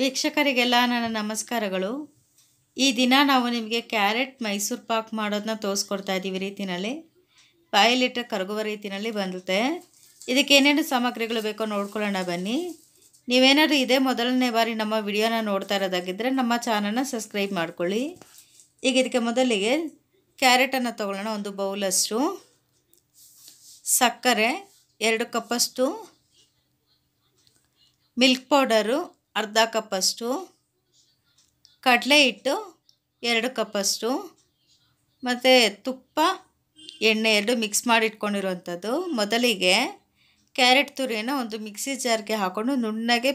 ವೀಕ್ಷಕರಿಗೆಲ್ಲ ನನ್ನ ನಮಸ್ಕಾರಗಳು ಈ ದಿನ ನಾವು ನಿಮಗೆ ಕ್ಯಾರೆಟ್ ಮೈಸೂರು ಪಾಕ್ ಮಾಡೋದನ್ನ ತೋರಿಸ್ಕೊಡ್ತಾ ಇದ್ದೀವಿ ರೀತಿಯಲ್ಲಿ ಲೀಟ್ರ್ ಕರಗುವ ರೀತಿಯಲ್ಲಿ ಬಂದುತ್ತೆ ಇದಕ್ಕೆ ಏನೇನು ಸಾಮಗ್ರಿಗಳು ಬೇಕೋ ನೋಡ್ಕೊಳ್ಳೋಣ ಬನ್ನಿ ನೀವೇನಾದ್ರೂ ಇದೇ ಮೊದಲನೇ ಬಾರಿ ನಮ್ಮ ವಿಡಿಯೋನ ನೋಡ್ತಾ ಇರೋದಾಗಿದ್ದರೆ ನಮ್ಮ ಚಾನಲ್ನ ಸಬ್ಸ್ಕ್ರೈಬ್ ಮಾಡ್ಕೊಳ್ಳಿ ಈಗ ಇದಕ್ಕೆ ಮೊದಲಿಗೆ ಕ್ಯಾರೆಟನ್ನು ತಗೊಳ್ಳೋಣ ಒಂದು ಬೌಲಷ್ಟು ಸಕ್ಕರೆ ಎರಡು ಕಪ್ಪಷ್ಟು ಮಿಲ್ಕ್ ಪೌಡರು ಅರ್ಧ ಕಪ್ಪಷ್ಟು ಕಡಲೆ ಹಿಟ್ಟು ಎರಡು ಕಪ್ಪಷ್ಟು ಮತ್ತು ತುಪ್ಪ ಎಣ್ಣೆ ಎರಡು ಮಿಕ್ಸ್ ಮಾಡಿಟ್ಕೊಂಡಿರುವಂಥದ್ದು ಮೊದಲಿಗೆ ಕ್ಯಾರೆಟ್ ತುರಿಯನ್ನು ಒಂದು ಮಿಕ್ಸಿ ಜಾರ್ಗೆ ಹಾಕ್ಕೊಂಡು ನುಣ್ಣಗೆ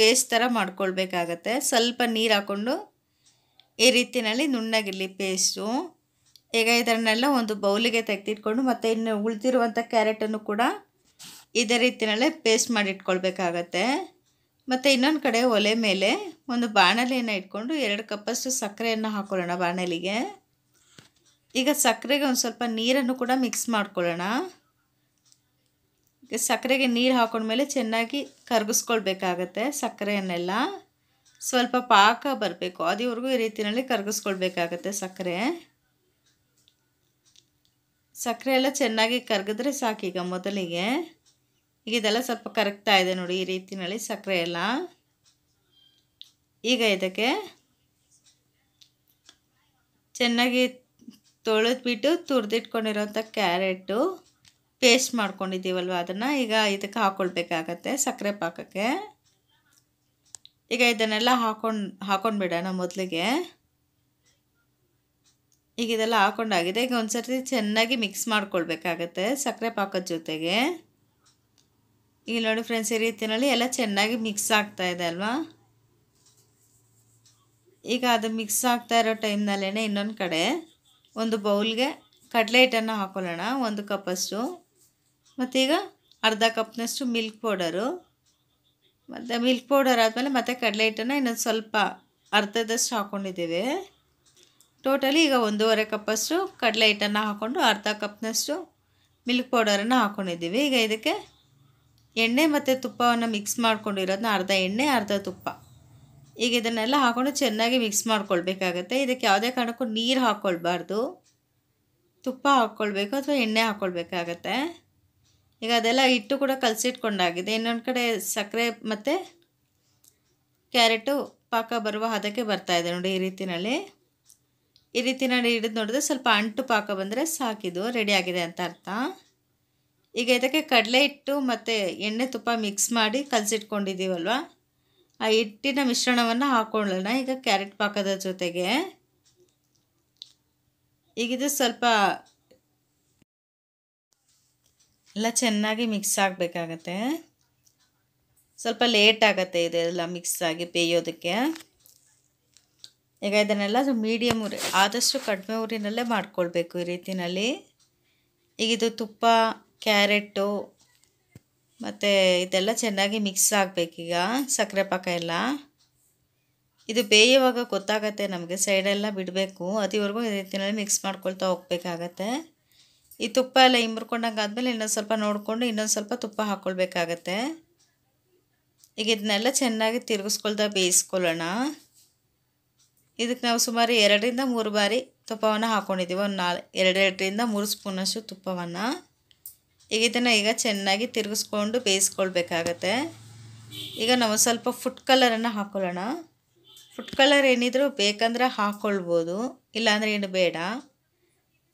ಪೇಸ್ಟ್ ಥರ ಮಾಡ್ಕೊಳ್ಬೇಕಾಗತ್ತೆ ಸ್ವಲ್ಪ ನೀರು ಹಾಕ್ಕೊಂಡು ಈ ರೀತಿಯಲ್ಲಿ ನುಣ್ಣಗಿರಲಿ ಪೇಸ್ಟು ಈಗ ಇದನ್ನೆಲ್ಲ ಒಂದು ಬೌಲಿಗೆ ತೆಗೆದಿಟ್ಕೊಂಡು ಮತ್ತು ಇನ್ನು ಉಳಿದಿರುವಂಥ ಕ್ಯಾರೆಟನ್ನು ಕೂಡ ಇದೇ ರೀತಿಯಲ್ಲೇ ಪೇಸ್ಟ್ ಮಾಡಿಟ್ಕೊಳ್ಬೇಕಾಗತ್ತೆ ಮತ್ತು ಇನ್ನೊಂದು ಕಡೆ ಒಲೆ ಮೇಲೆ ಒಂದು ಬಾಣಲೆಯನ್ನು ಇಟ್ಕೊಂಡು ಎರಡು ಕಪ್ಪಷ್ಟು ಸಕ್ಕರೆಯನ್ನು ಹಾಕೊಳ್ಳೋಣ ಬಾಣಲಿಗೆ ಈಗ ಸಕ್ಕರೆಗೆ ಒಂದು ಸ್ವಲ್ಪ ನೀರನ್ನು ಕೂಡ ಮಿಕ್ಸ್ ಮಾಡ್ಕೊಳ್ಳೋಣ ಸಕ್ಕರೆಗೆ ನೀರು ಹಾಕೊಂಡ್ಮೇಲೆ ಚೆನ್ನಾಗಿ ಕರಗಿಸ್ಕೊಳ್ಬೇಕಾಗತ್ತೆ ಸಕ್ಕರೆಯನ್ನೆಲ್ಲ ಸ್ವಲ್ಪ ಪಾಕ ಬರಬೇಕು ಅದಿವರೆಗೂ ಈ ರೀತಿಯಲ್ಲಿ ಕರಗಿಸ್ಕೊಳ್ಬೇಕಾಗತ್ತೆ ಸಕ್ಕರೆ ಸಕ್ಕರೆ ಎಲ್ಲ ಚೆನ್ನಾಗಿ ಕರಗಿದ್ರೆ ಸಾಕೀಗ ಮೊದಲಿಗೆ ಈಗ ಇದೆಲ್ಲ ಸ್ವಲ್ಪ ಕರಗ್ತಾ ಇದೆ ನೋಡಿ ಈ ರೀತಿಯಲ್ಲಿ ಸಕ್ಕರೆ ಎಲ್ಲ ಈಗ ಇದಕ್ಕೆ ಚೆನ್ನಾಗಿ ತೊಳೆದ್ಬಿಟ್ಟು ತುರಿದಿಟ್ಕೊಂಡಿರೋಂಥ ಕ್ಯಾರೆಟು ಪೇಸ್ಟ್ ಮಾಡ್ಕೊಂಡಿದ್ದೀವಲ್ವ ಅದನ್ನು ಈಗ ಇದಕ್ಕೆ ಹಾಕ್ಕೊಳ್ಬೇಕಾಗತ್ತೆ ಸಕ್ಕರೆ ಪಾಕಕ್ಕೆ ಈಗ ಇದನ್ನೆಲ್ಲ ಹಾಕೊಂಡು ಹಾಕೊಂಡ್ಬಿಡೋಣ ಮೊದಲಿಗೆ ಈಗ ಇದೆಲ್ಲ ಹಾಕೊಂಡಾಗಿದೆ ಈಗ ಒಂದು ಸರ್ತಿ ಚೆನ್ನಾಗಿ ಮಿಕ್ಸ್ ಮಾಡ್ಕೊಳ್ಬೇಕಾಗತ್ತೆ ಸಕ್ಕರೆ ಪಾಕದ ಜೊತೆಗೆ ಈಗ ನೋಡಿ ಫ್ರೆಂಡ್ಸ್ ಈ ರೀತಿಯಲ್ಲಿ ಎಲ್ಲ ಚೆನ್ನಾಗಿ ಮಿಕ್ಸ್ ಆಗ್ತಾ ಇದೆ ಅಲ್ವಾ ಈಗ ಅದು ಮಿಕ್ಸ್ ಆಗ್ತಾ ಇರೋ ಟೈಮ್ನಲ್ಲೇ ಇನ್ನೊಂದು ಕಡೆ ಒಂದು ಬೌಲ್ಗೆ ಕಡಲೆ ಹಿಟ್ಟನ್ನು ಹಾಕೊಳ್ಳೋಣ ಒಂದು ಕಪ್ಪಷ್ಟು ಮತ್ತೀಗ ಅರ್ಧ ಕಪ್ನಷ್ಟು ಮಿಲ್ಕ್ ಪೌಡರು ಮತ್ತು ಮಿಲ್ಕ್ ಪೌಡರ್ ಆದಮೇಲೆ ಮತ್ತೆ ಕಡಲೆ ಹಿಟ್ಟನ್ನು ಇನ್ನೊಂದು ಸ್ವಲ್ಪ ಅರ್ಧದಷ್ಟು ಹಾಕ್ಕೊಂಡಿದ್ದೀವಿ ಟೋಟಲಿ ಈಗ ಒಂದೂವರೆ ಕಪ್ಪಷ್ಟು ಕಡಲೆ ಹಿಟ್ಟನ್ನು ಹಾಕ್ಕೊಂಡು ಅರ್ಧ ಕಪ್ನಷ್ಟು ಮಿಲ್ಕ್ ಪೌಡರನ್ನು ಹಾಕ್ಕೊಂಡಿದ್ದೀವಿ ಈಗ ಇದಕ್ಕೆ ಎಣ್ಣೆ ಮತ್ತು ತುಪ್ಪವನ್ನು ಮಿಕ್ಸ್ ಮಾಡ್ಕೊಂಡಿರೋದನ್ನ ಅರ್ಧ ಎಣ್ಣೆ ಅರ್ಧ ತುಪ್ಪ ಈಗ ಇದನ್ನೆಲ್ಲ ಹಾಕೊಂಡು ಚೆನ್ನಾಗಿ ಮಿಕ್ಸ್ ಮಾಡ್ಕೊಳ್ಬೇಕಾಗತ್ತೆ ಇದಕ್ಕೆ ಯಾವುದೇ ಕಾರಣಕ್ಕೂ ನೀರು ಹಾಕ್ಕೊಳ್ಬಾರ್ದು ತುಪ್ಪ ಹಾಕ್ಕೊಳ್ಬೇಕು ಅಥವಾ ಎಣ್ಣೆ ಹಾಕ್ಕೊಳ್ಬೇಕಾಗತ್ತೆ ಈಗ ಅದೆಲ್ಲ ಹಿಟ್ಟು ಕೂಡ ಕಲಸಿಟ್ಕೊಂಡಾಗಿದೆ ಇನ್ನೊಂದು ಕಡೆ ಸಕ್ಕರೆ ಮತ್ತು ಕ್ಯಾರೆಟು ಪಾಕ ಬರುವ ಹದಕ್ಕೆ ಬರ್ತಾಯಿದೆ ನೋಡಿ ಈ ರೀತಿಯಲ್ಲಿ ಈ ರೀತಿನಲ್ಲಿ ಹಿಡಿದು ನೋಡಿದ್ರೆ ಸ್ವಲ್ಪ ಅಂಟು ಪಾಕ ಬಂದರೆ ಸಾಕಿದು ರೆಡಿಯಾಗಿದೆ ಅಂತ ಅರ್ಥ ಈಗ ಇದಕ್ಕೆ ಕಡಲೆ ಹಿಟ್ಟು ಮತ್ತು ಎಣ್ಣೆ ತುಪ್ಪ ಮಿಕ್ಸ್ ಮಾಡಿ ಕಲಸಿಟ್ಕೊಂಡಿದ್ದೀವಲ್ವ ಆ ಹಿಟ್ಟಿನ ಮಿಶ್ರಣವನ್ನು ಹಾಕ್ಕೊಳ್ಳೋಣ ಈಗ ಕ್ಯಾರೆಟ್ ಪಾಕದ ಜೊತೆಗೆ ಈಗ ಇದು ಸ್ವಲ್ಪ ಎಲ್ಲ ಚೆನ್ನಾಗಿ ಮಿಕ್ಸ್ ಆಗಬೇಕಾಗತ್ತೆ ಸ್ವಲ್ಪ ಲೇಟ್ ಆಗುತ್ತೆ ಇದೆಲ್ಲ ಮಿಕ್ಸ್ ಆಗಿ ಬೇಯೋದಕ್ಕೆ ಈಗ ಇದನ್ನೆಲ್ಲ ಮೀಡಿಯಮ್ ಉರಿ ಆದಷ್ಟು ಕಡಿಮೆ ಊರಿನಲ್ಲೇ ಮಾಡ್ಕೊಳ್ಬೇಕು ಈ ರೀತಿಯಲ್ಲಿ ಈಗ ಇದು ತುಪ್ಪ ಕ್ಯಾರೆಟು ಮತ್ತು ಇದೆಲ್ಲ ಚೆನ್ನಾಗಿ ಮಿಕ್ಸ್ ಆಗಬೇಕೀಗ ಸಕ್ಕರೆ ಪಾಕ ಎಲ್ಲ ಇದು ಬೇಯುವಾಗ ಗೊತ್ತಾಗತ್ತೆ ನಮಗೆ ಸೈಡೆಲ್ಲ ಬಿಡಬೇಕು ಅದಿವರೆಗೂ ಈ ರೀತಿಯಲ್ಲಿ ಮಿಕ್ಸ್ ಮಾಡ್ಕೊಳ್ತಾ ಹೋಗ್ಬೇಕಾಗತ್ತೆ ಈ ತುಪ್ಪ ಎಲ್ಲ ಇಂಬ್ಕೊಂಡಂಗೆ ಆದಮೇಲೆ ಇನ್ನೊಂದು ಸ್ವಲ್ಪ ನೋಡಿಕೊಂಡು ಇನ್ನೊಂದು ಸ್ವಲ್ಪ ತುಪ್ಪ ಹಾಕ್ಕೊಳ್ಬೇಕಾಗತ್ತೆ ಈಗ ಇದನ್ನೆಲ್ಲ ಚೆನ್ನಾಗಿ ತಿರುಗಿಸ್ಕೊಳ್ತಾ ಬೇಯಿಸ್ಕೊಳ್ಳೋಣ ಇದಕ್ಕೆ ನಾವು ಸುಮಾರು ಎರಡರಿಂದ ಮೂರು ಬಾರಿ ತುಪ್ಪವನ್ನು ಹಾಕ್ಕೊಂಡಿದ್ದೀವಿ ಒಂದು ನಾಲ್ ಎರಡೆರಡರಿಂದ ಮೂರು ಸ್ಪೂನಷ್ಟು ತುಪ್ಪವನ್ನು ಈಗ ಇದನ್ನು ಈಗ ಚೆನ್ನಾಗಿ ತಿರುಗಿಸ್ಕೊಂಡು ಬೇಯಿಸ್ಕೊಳ್ಬೇಕಾಗತ್ತೆ ಈಗ ನಾವು ಸ್ವಲ್ಪ ಫುಡ್ ಕಲರನ್ನು ಹಾಕೊಳ್ಳೋಣ ಫುಡ್ ಕಲರ್ ಏನಿದ್ರು ಬೇಕಂದ್ರೆ ಹಾಕ್ಕೊಳ್ಬೋದು ಇಲ್ಲಾಂದರೆ ಏನು ಬೇಡ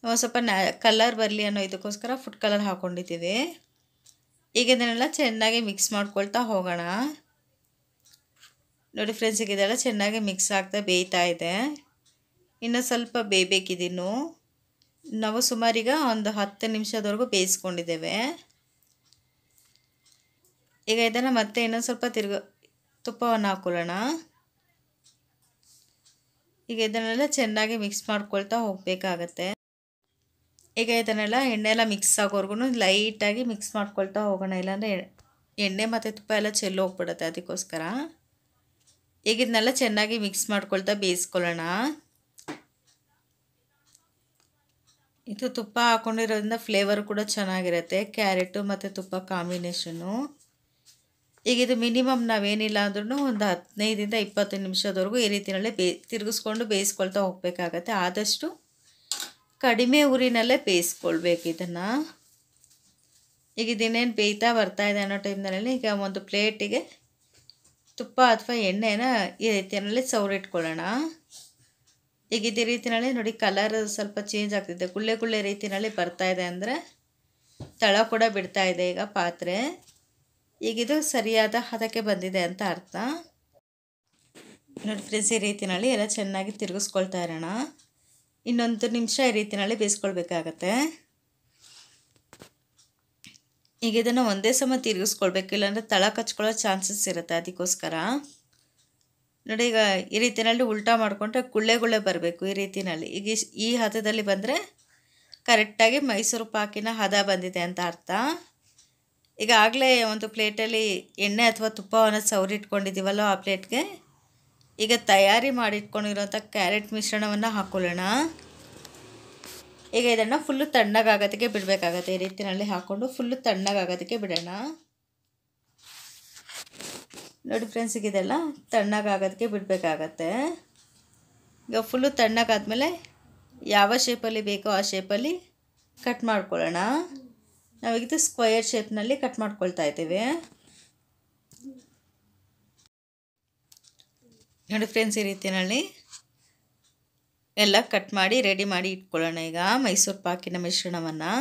ನಾವು ಸ್ವಲ್ಪ ನ್ಯಾ ಕಲರ್ ಬರಲಿ ಅನ್ನೋ ಇದಕ್ಕೋಸ್ಕರ ಫುಡ್ ಕಲರ್ ಹಾಕ್ಕೊಂಡಿದ್ದೀವಿ ಈಗ ಇದನ್ನೆಲ್ಲ ಚೆನ್ನಾಗಿ ಮಿಕ್ಸ್ ಮಾಡ್ಕೊಳ್ತಾ ಹೋಗೋಣ ನೋಡಿ ಫ್ರೆಂಡ್ಸ್ ಈಗ ಇದೆಲ್ಲ ಚೆನ್ನಾಗಿ ಮಿಕ್ಸ್ ಆಗ್ತಾ ಬೇಯ್ತಾ ಇದೆ ಇನ್ನು ಸ್ವಲ್ಪ ಬೇಯ್ಬೇಕಿದೀನು ನಾವು ಸುಮಾರೀಗ ಒಂದು ಹತ್ತು ನಿಮಿಷದವರೆಗೂ ಬೇಯಿಸ್ಕೊಂಡಿದ್ದೇವೆ ಈಗ ಇದನ್ನು ಮತ್ತೆ ಇನ್ನೊಂದು ಸ್ವಲ್ಪ ತಿರ್ಗ ತುಪ್ಪವನ್ನು ಹಾಕೊಳ್ಳೋಣ ಈಗ ಇದನ್ನೆಲ್ಲ ಚೆನ್ನಾಗಿ ಮಿಕ್ಸ್ ಮಾಡ್ಕೊಳ್ತಾ ಹೋಗಬೇಕಾಗತ್ತೆ ಈಗ ಇದನ್ನೆಲ್ಲ ಎಣ್ಣೆ ಎಲ್ಲ ಮಿಕ್ಸ್ ಆಗೋರ್ಗು ಲೈಟಾಗಿ ಮಿಕ್ಸ್ ಮಾಡ್ಕೊಳ್ತಾ ಹೋಗೋಣ ಇಲ್ಲಾಂದರೆ ಎಣ್ಣೆ ಮತ್ತು ತುಪ್ಪ ಎಲ್ಲ ಚೆಲ್ಲು ಹೋಗ್ಬಿಡುತ್ತೆ ಅದಕ್ಕೋಸ್ಕರ ಈಗ ಇದನ್ನೆಲ್ಲ ಚೆನ್ನಾಗಿ ಮಿಕ್ಸ್ ಮಾಡ್ಕೊಳ್ತಾ ಬೇಯಿಸ್ಕೊಳ್ಳೋಣ ಇದು ತುಪ್ಪ ಹಾಕೊಂಡಿರೋದ್ರಿಂದ ಫ್ಲೇವರ್ ಕೂಡ ಚೆನ್ನಾಗಿರುತ್ತೆ ಕ್ಯಾರೆಟು ಮತ್ತು ತುಪ್ಪ ಕಾಂಬಿನೇಷನು ಈಗ ಇದು ಮಿನಿಮಮ್ ನಾವೇನಿಲ್ಲ ಅಂದ್ರೂ ಒಂದು ಹದಿನೈದರಿಂದ ಇಪ್ಪತ್ತು ನಿಮಿಷದವರೆಗೂ ಈ ರೀತಿಯಲ್ಲೇ ಬೇ ತಿರುಗಿಸ್ಕೊಂಡು ಬೇಯಿಸ್ಕೊಳ್ತಾ ಹೋಗಬೇಕಾಗತ್ತೆ ಆದಷ್ಟು ಕಡಿಮೆ ಊರಿನಲ್ಲೇ ಬೇಯಿಸ್ಕೊಳ್ಬೇಕು ಇದನ್ನು ಈಗ ಇದನ್ನೇನು ಬೇಯ್ತಾ ಇದೆ ಅನ್ನೋ ಟೈಮ್ನಲ್ಲಿ ಈಗ ಒಂದು ಪ್ಲೇಟಿಗೆ ತುಪ್ಪ ಅಥವಾ ಎಣ್ಣೆನ ಈ ರೀತಿಯಲ್ಲಿ ಸೌರಿಟ್ಕೊಳ್ಳೋಣ ಈಗ ಇದೇ ರೀತಿನಲ್ಲಿ ನೋಡಿ ಕಲರ್ ಸ್ವಲ್ಪ ಚೇಂಜ್ ಆಗ್ತಿದೆ ಗುಳ್ಳೆ ಗುಳ್ಳೆ ರೀತಿನಲ್ಲಿ ಬರ್ತಾ ಇದೆ ಅಂದರೆ ತಳ ಕೂಡ ಬಿಡ್ತಾ ಇದೆ ಈಗ ಪಾತ್ರೆ ಈಗಿದು ಸರಿಯಾದ ಹದಕ್ಕೆ ಬಂದಿದೆ ಅಂತ ಅರ್ಥ ನೋಡಿ ಫ್ರೆಂಡ್ಸ್ ಈ ರೀತಿನಲ್ಲಿ ಎಲ್ಲ ಚೆನ್ನಾಗಿ ತಿರುಗಿಸ್ಕೊಳ್ತಾ ಇರೋಣ ಇನ್ನೊಂದು ನಿಮಿಷ ಈ ರೀತಿನಲ್ಲಿ ಬೇಯಿಸ್ಕೊಳ್ಬೇಕಾಗತ್ತೆ ಈಗ ಇದನ್ನು ಒಂದೇ ಸಮ ತಿರುಗಿಸ್ಕೊಳ್ಬೇಕು ಇಲ್ಲಾಂದರೆ ತಳ ಕಚ್ಕೊಳ್ಳೋ ಚಾನ್ಸಸ್ ಇರುತ್ತೆ ಅದಕ್ಕೋಸ್ಕರ ನೋಡಿ ಈಗ ಈ ರೀತಿಯಲ್ಲಿ ಉಲ್ಟಾ ಮಾಡಿಕೊಂಡ್ರೆ ಕುಳ್ಳೆಗುಳ್ಳೆ ಗುಳ್ಳೆ ಬರಬೇಕು ಈ ರೀತಿಯಲ್ಲಿ ಈಗ ಈ ಹದದಲ್ಲಿ ಬಂದರೆ ಕರೆಕ್ಟಾಗಿ ಮೈಸೂರು ಪಾಕಿನ ಹದ ಬಂದಿದೆ ಅಂತ ಅರ್ಥ ಈಗ ಆಗಲೇ ಒಂದು ಪ್ಲೇಟಲ್ಲಿ ಎಣ್ಣೆ ಅಥವಾ ತುಪ್ಪವನ್ನು ಸವರಿಟ್ಕೊಂಡಿದ್ದೀವಲ್ಲ ಆ ಪ್ಲೇಟ್ಗೆ ಈಗ ತಯಾರಿ ಮಾಡಿಟ್ಕೊಂಡಿರೋಂಥ ಕ್ಯಾರೆಟ್ ಮಿಶ್ರಣವನ್ನು ಹಾಕ್ಕೊಳ್ಳೋಣ ಈಗ ಇದನ್ನು ಫುಲ್ಲು ತಣ್ಣಗಾಗೋದಕ್ಕೆ ಬಿಡಬೇಕಾಗತ್ತೆ ಈ ರೀತಿಯಲ್ಲಿ ಹಾಕ್ಕೊಂಡು ಫುಲ್ಲು ತಣ್ಣಗಾಗೋದಕ್ಕೆ ಬಿಡೋಣ ನೋಡಿ ಫ್ರೆಂಡ್ಸ್ ಇದೆಲ್ಲ ತಣ್ಣಗಾಗೋದಕ್ಕೆ ಬಿಡಬೇಕಾಗತ್ತೆ ಈಗ ಫುಲ್ಲು ತಣ್ಣಗಾದಮೇಲೆ ಯಾವ ಶೇಪಲ್ಲಿ ಬೇಕೋ ಆ ಶೇಪಲ್ಲಿ ಕಟ್ ಮಾಡ್ಕೊಳ್ಳೋಣ ನಾವೀಗಿದು ಸ್ಕ್ವಯರ್ ಶೇಪ್ನಲ್ಲಿ ಕಟ್ ಮಾಡ್ಕೊಳ್ತಾ ಇದ್ದೀವಿ ನೋಡಿ ಫ್ರೆಂಡ್ಸ್ ಈ ರೀತಿಯಲ್ಲಿ ಎಲ್ಲ ಕಟ್ ಮಾಡಿ ರೆಡಿ ಮಾಡಿ ಇಟ್ಕೊಳ್ಳೋಣ ಈಗ ಮೈಸೂರು ಪಾಕಿನ ಮಿಶ್ರಣವನ್ನು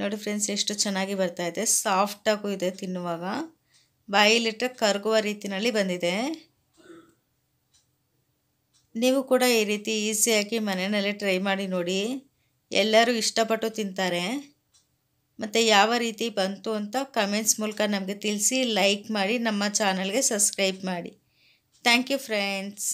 ನೋಡಿ ಫ್ರೆಂಡ್ಸ್ ಎಷ್ಟು ಚೆನ್ನಾಗಿ ಬರ್ತಾ ಇದೆ ಸಾಫ್ಟಾಗೂ ಇದೆ ತಿನ್ನುವಾಗ ಬಾಯಿಲಿಟ್ಟರೆ ಕರಗುವ ರೀತಿಯಲ್ಲಿ ಬಂದಿದೆ ನೀವು ಕೂಡ ಈ ರೀತಿ ಈಸಿಯಾಗಿ ಮನೆಯಲ್ಲೇ ಟ್ರೈ ಮಾಡಿ ನೋಡಿ ಎಲ್ಲರೂ ಇಷ್ಟಪಟ್ಟು ತಿಂತಾರೆ ಮತ್ತು ಯಾವ ರೀತಿ ಬಂತು ಅಂತ ಕಮೆಂಟ್ಸ್ ಮೂಲಕ ನಮಗೆ ತಿಳಿಸಿ ಲೈಕ್ ಮಾಡಿ ನಮ್ಮ ಚಾನಲ್ಗೆ ಸಬ್ಸ್ಕ್ರೈಬ್ ಮಾಡಿ ಥ್ಯಾಂಕ್ ಯು ಫ್ರೆಂಡ್ಸ್